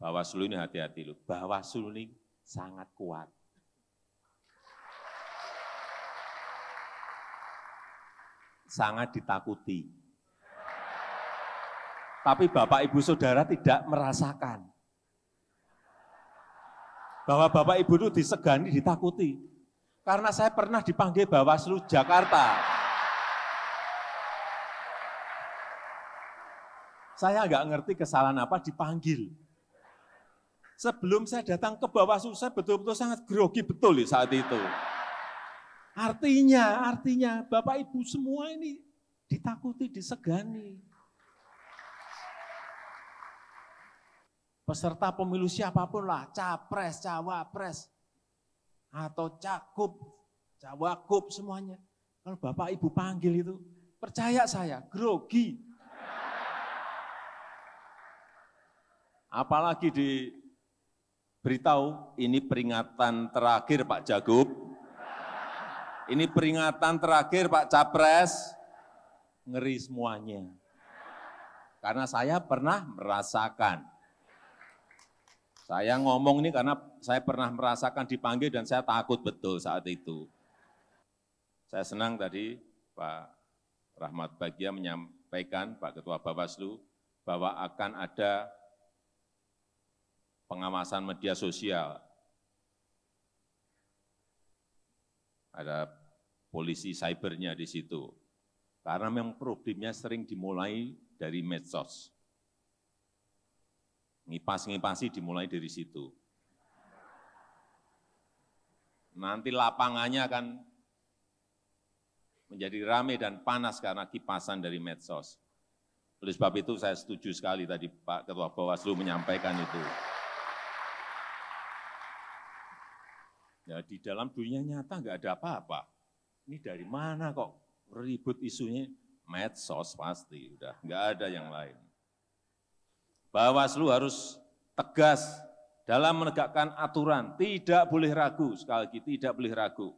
Bawaslu ini hati-hati loh. Bawaslu ini sangat kuat. Sangat ditakuti. Tapi Bapak Ibu Saudara tidak merasakan. Bahwa Bapak Ibu itu disegani, ditakuti. Karena saya pernah dipanggil Bawaslu Jakarta. Saya nggak ngerti kesalahan apa dipanggil. Sebelum saya datang ke Bawaslu, saya betul-betul sangat grogi betul saat itu. Artinya, artinya Bapak Ibu semua ini ditakuti, disegani. Peserta pemilu siapapun lah, capres, cawapres, atau cakup, cawakup semuanya. Kalau Bapak Ibu panggil itu, percaya saya, grogi. Apalagi di beritahu ini peringatan terakhir Pak Jagub. ini peringatan terakhir Pak Capres, ngeri semuanya. Karena saya pernah merasakan. Saya ngomong ini karena saya pernah merasakan dipanggil dan saya takut betul saat itu. Saya senang tadi Pak Rahmat Bagia menyampaikan, Pak Ketua Bawaslu, bahwa akan ada pengawasan media sosial. Ada polisi cybernya di situ. Karena memang problemnya sering dimulai dari medsos. Ngipas-ngipasi dimulai dari situ. Nanti lapangannya akan menjadi rame dan panas karena kipasan dari medsos. Oleh sebab itu saya setuju sekali tadi Pak Ketua Bawaslu menyampaikan itu. Ya, di dalam dunia nyata nggak ada apa-apa. Ini dari mana kok ribut isunya? Medsos pasti, udah nggak ada yang lain. Bawaslu harus tegas dalam menegakkan aturan, tidak boleh ragu, sekali lagi tidak boleh ragu.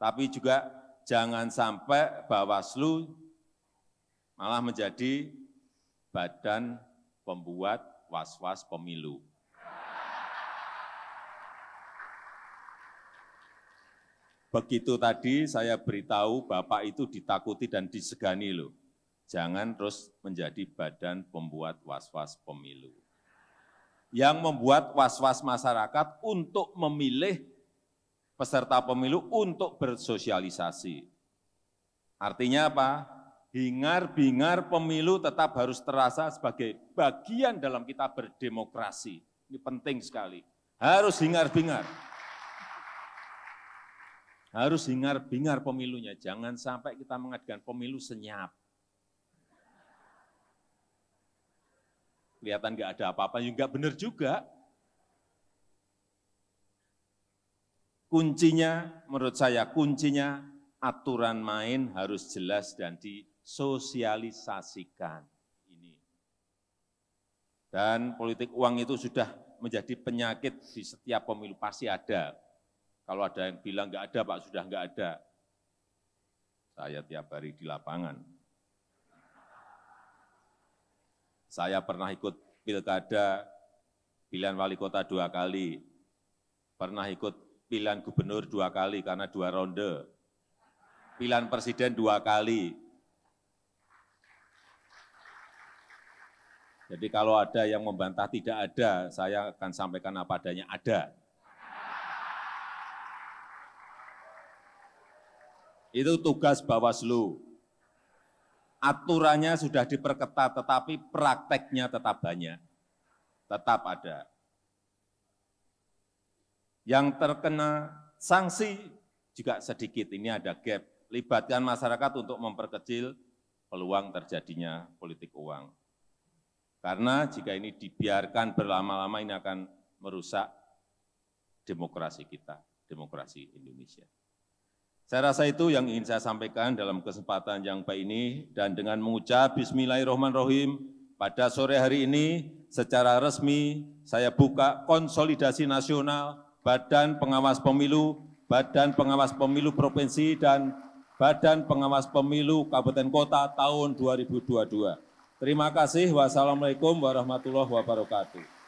Tapi juga jangan sampai Bawaslu malah menjadi badan pembuat was-was pemilu. Begitu tadi saya beritahu Bapak itu ditakuti dan disegani loh. Jangan terus menjadi badan pembuat was-was pemilu. Yang membuat was-was masyarakat untuk memilih peserta pemilu untuk bersosialisasi. Artinya apa? Hingar-bingar pemilu tetap harus terasa sebagai bagian dalam kita berdemokrasi. Ini penting sekali. Harus hingar-bingar. Harus hingar-bingar pemilunya. Jangan sampai kita mengadakan pemilu senyap. Kelihatan nggak ada apa-apa, juga ya nggak benar juga. Kuncinya, menurut saya, kuncinya aturan main harus jelas dan disosialisasikan. Ini. Dan politik uang itu sudah menjadi penyakit di setiap pemilu, pasti ada kalau ada yang bilang enggak ada, Pak, sudah enggak ada. Saya tiap hari di lapangan. Saya pernah ikut pilkada, pilihan wali kota dua kali, pernah ikut pilihan gubernur dua kali karena dua ronde, pilihan presiden dua kali. Jadi kalau ada yang membantah tidak ada, saya akan sampaikan apa adanya ada. Itu tugas Bawaslu. Aturannya sudah diperketat, tetapi prakteknya tetap banyak. Tetap ada. Yang terkena sanksi juga sedikit. Ini ada gap. Libatkan masyarakat untuk memperkecil peluang terjadinya politik uang. Karena jika ini dibiarkan berlama-lama ini akan merusak demokrasi kita, demokrasi Indonesia. Saya rasa itu yang ingin saya sampaikan dalam kesempatan yang baik ini dan dengan mengucap bismillahirrahmanirrahim pada sore hari ini secara resmi saya buka konsolidasi nasional Badan Pengawas Pemilu, Badan Pengawas Pemilu Provinsi dan Badan Pengawas Pemilu Kabupaten Kota tahun 2022. Terima kasih. Wassalamualaikum warahmatullahi wabarakatuh.